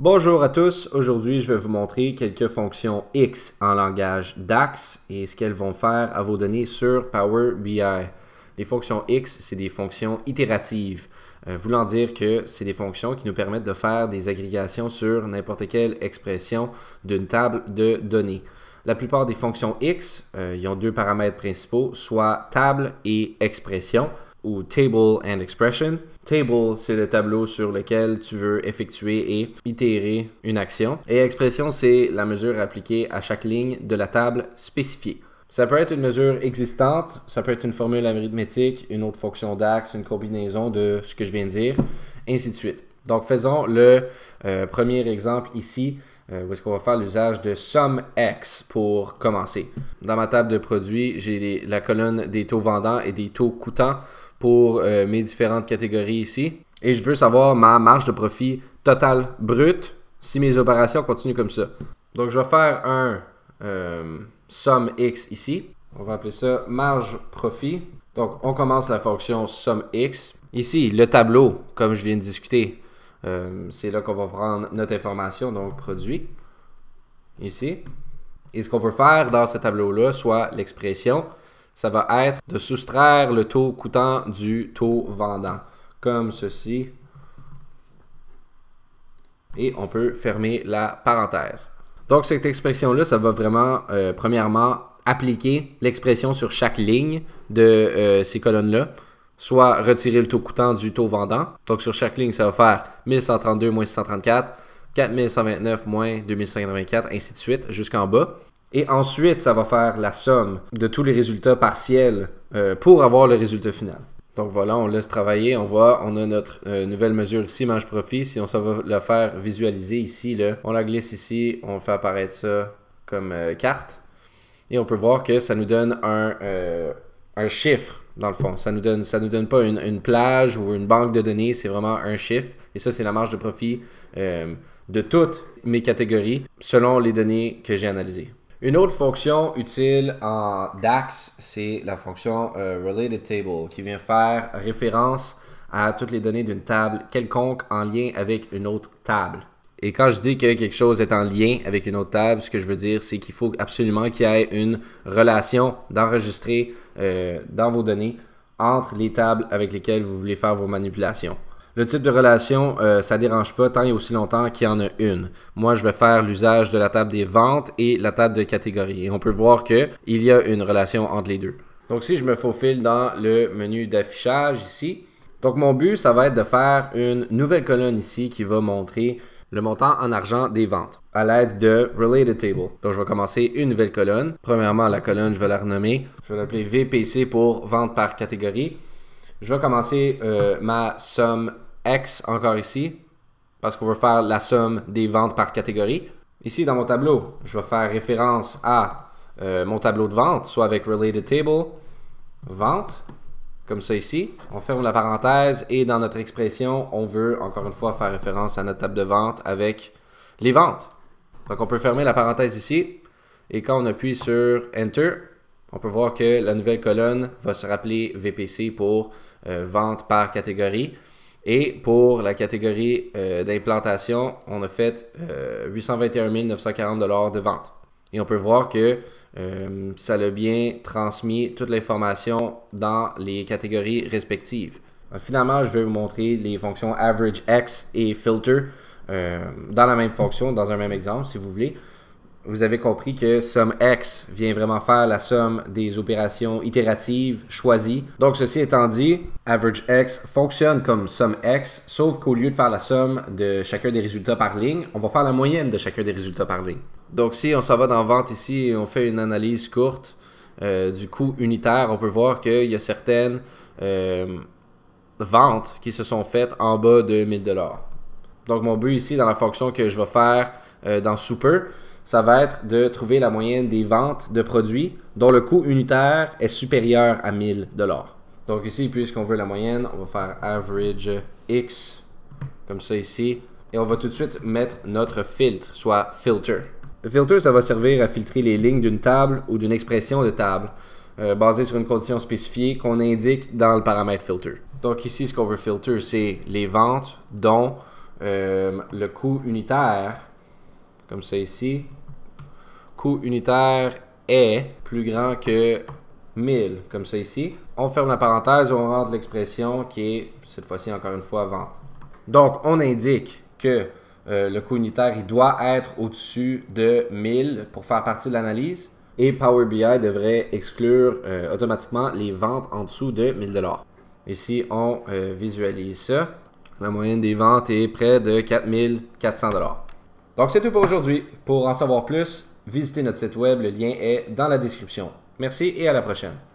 Bonjour à tous, aujourd'hui je vais vous montrer quelques fonctions X en langage DAX et ce qu'elles vont faire à vos données sur Power BI. Les fonctions X, c'est des fonctions itératives, euh, voulant dire que c'est des fonctions qui nous permettent de faire des agrégations sur n'importe quelle expression d'une table de données. La plupart des fonctions X, euh, ils ont deux paramètres principaux, soit table et expression ou table and expression. Table, c'est le tableau sur lequel tu veux effectuer et itérer une action. Et expression, c'est la mesure appliquée à chaque ligne de la table spécifiée. Ça peut être une mesure existante, ça peut être une formule arithmétique, une autre fonction d'axe, une combinaison de ce que je viens de dire, ainsi de suite. Donc faisons le euh, premier exemple ici euh, où est-ce qu'on va faire l'usage de SUMX pour commencer. Dans ma table de produits, j'ai la colonne des taux vendants et des taux coûtants pour euh, mes différentes catégories ici. Et je veux savoir ma marge de profit totale brute si mes opérations continuent comme ça. Donc je vais faire un euh, ici. On va appeler ça marge profit. Donc on commence la fonction SUMX. Ici, le tableau, comme je viens de discuter, euh, c'est là qu'on va prendre notre information, donc produit, ici. Et ce qu'on veut faire dans ce tableau-là, soit l'expression, ça va être de soustraire le taux coûtant du taux vendant, comme ceci. Et on peut fermer la parenthèse. Donc cette expression-là, ça va vraiment, euh, premièrement, appliquer l'expression sur chaque ligne de euh, ces colonnes-là soit retirer le taux coûtant du taux vendant. Donc sur chaque ligne, ça va faire 1132 moins 634, 4129 moins ainsi de suite jusqu'en bas. Et ensuite, ça va faire la somme de tous les résultats partiels euh, pour avoir le résultat final. Donc voilà, on laisse travailler, on voit, on a notre euh, nouvelle mesure ici, marge profit. Si on ça va le faire visualiser ici, là, on la glisse ici, on fait apparaître ça comme euh, carte. Et on peut voir que ça nous donne un chiffre dans le fond. Ça nous nous donne pas une, plage ou une banque de données, c'est vraiment un chiffre. Et ça, c'est la marge de profit euh, de toutes mes catégories selon les données que j'ai analysées. Une autre fonction utile en DAX, c'est la fonction euh, Related Table qui vient faire référence à toutes les données d'une table quelconque en lien avec une autre table. Et quand je dis que quelque chose est en lien avec une autre table, ce que je veux dire, c'est qu'il faut absolument qu'il y ait une relation d'enregistrer euh, dans vos données entre les tables avec lesquelles vous voulez faire vos manipulations. Le type de relation, ça euh, ça dérange pas tant et aussi longtemps qu'il y en a une. Moi, je vais faire l'usage de la table des ventes et la table de catégorie. Et on peut voir qu'il y a une relation entre les deux. Donc, si je me faufile dans le menu d'affichage ici, donc mon but, ça va être de faire une nouvelle colonne ici qui va montrer le montant en argent des ventes à l'aide de Related Table. Donc, je vais commencer une nouvelle colonne. Premièrement, la colonne, je vais la renommer. Je vais l'appeler VPC pour vente par catégorie. Je vais commencer euh, ma somme X encore ici parce qu'on veut faire la somme des ventes par catégorie. Ici, dans mon tableau, je vais faire référence à euh, mon tableau de vente, soit avec Related Table, vente, comme ça ici. On ferme la parenthèse et dans notre expression, on veut encore une fois faire référence à notre table de vente avec les ventes. Donc on peut fermer la parenthèse ici et quand on appuie sur Enter, on peut voir que la nouvelle colonne va se rappeler VPC pour euh, vente par catégorie. Et pour la catégorie euh, d'implantation, on a fait 821 euh, 940 de vente. Et on peut voir que euh, ça l'a bien transmis toute l'information dans les catégories respectives. Euh, finalement, je vais vous montrer les fonctions AVERAGEX et filter euh, dans la même fonction, dans un même exemple, si vous voulez. Vous avez compris que SUMX vient vraiment faire la somme des opérations itératives choisies. Donc, ceci étant dit, AVERAGEX fonctionne comme somme sauf qu'au lieu de faire la somme de chacun des résultats par ligne, on va faire la moyenne de chacun des résultats par ligne. Donc, si on s'en va dans vente ici et on fait une analyse courte euh, du coût unitaire, on peut voir qu'il y a certaines euh, ventes qui se sont faites en bas de 1000 Donc, mon but ici dans la fonction que je vais faire euh, dans Super, ça va être de trouver la moyenne des ventes de produits dont le coût unitaire est supérieur à 1000 Donc, ici, puisqu'on veut la moyenne, on va faire average X, comme ça ici. Et on va tout de suite mettre notre filtre, soit filter. Le filter, ça va servir à filtrer les lignes d'une table ou d'une expression de table euh, basée sur une condition spécifiée qu'on indique dans le paramètre filter. Donc ici, ce qu'on veut filter, c'est les ventes dont euh, le coût unitaire, comme ça ici, coût unitaire est plus grand que 1000, comme ça ici. On ferme la parenthèse, on rentre l'expression qui est, cette fois-ci encore une fois, vente. Donc, on indique que euh, le coût unitaire, doit être au-dessus de 1000 pour faire partie de l'analyse. Et Power BI devrait exclure euh, automatiquement les ventes en dessous de 1000 Ici, on euh, visualise ça. La moyenne des ventes est près de 4400 Donc, c'est tout pour aujourd'hui. Pour en savoir plus, visitez notre site web. Le lien est dans la description. Merci et à la prochaine.